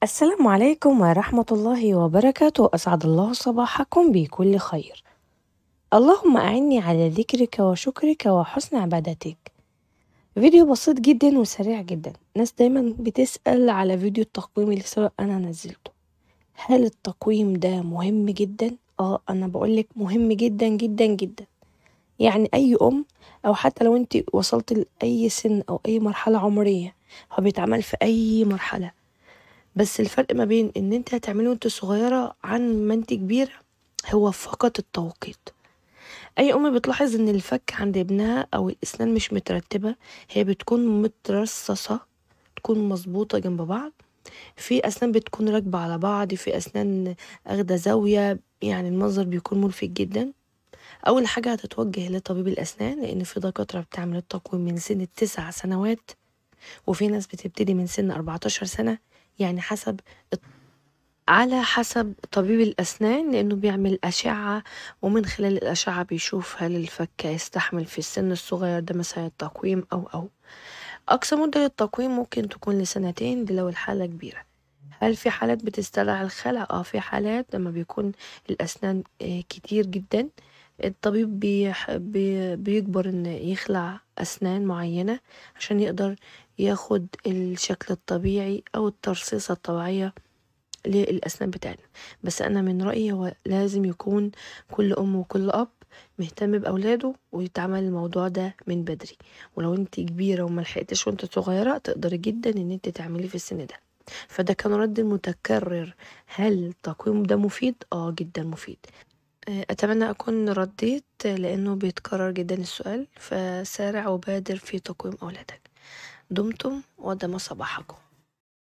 السلام عليكم ورحمة الله وبركاته أسعد الله صباحكم بكل خير اللهم أعني على ذكرك وشكرك وحسن عبادتك فيديو بسيط جدا وسريع جدا ناس دايما بتسأل على فيديو التقويم اللي سواء أنا نزلته هل التقويم ده مهم جدا؟ آه أنا بقولك مهم جدا جدا جدا يعني أي أم أو حتى لو أنت وصلت لأي سن أو أي مرحلة عمرية هو بيتعمل في أي مرحلة بس الفرق ما بين ان انت هتعمله وانت صغيرة عن ما انت كبيرة هو فقط التوقيت اي ام بتلاحظ ان الفك عند ابنها او الاسنان مش مترتبة هي بتكون مترصصة تكون مظبوطة جنب بعض في اسنان بتكون راكبة على بعض في اسنان اخدة زاوية يعني المنظر بيكون ملفت جدا اول حاجة هتتوجه لطبيب الاسنان لان في دكاترة بتعمل التقويم من سن التسع سنوات وفي ناس بتبتدي من سن 14 سنة يعني حسب على حسب طبيب الأسنان لأنه بيعمل أشعة ومن خلال الأشعة بيشوف هل الفك يستحمل في السن الصغير ده مثلا التقويم أو أو أقصى مدة للتقويم ممكن تكون لسنتين دي لو الحالة كبيرة هل في حالات بتستدعي الخلع؟ اه في حالات لما بيكون الأسنان آه، كتير جدا الطبيب بيح بي بيجبر ان يخلع اسنان معينة عشان يقدر ياخد الشكل الطبيعي او الترصيصة الطبيعية للأسنان بتاعتنا بس أنا من رأيي هو لازم يكون كل أم وكل أب مهتم بأولاده ويتعمل الموضوع ده من بدري ولو انت كبيرة لحقتش وانت صغيرة تقدري جدا ان انت تعمليه في السن ده فده كان رد متكرر هل التقويم ده مفيد؟ اه جدا مفيد أتمنى أكون رديت لأنه بيتكرر جدا السؤال فسارع وبادر في تقويم أولادك دمتم ودم صباحكم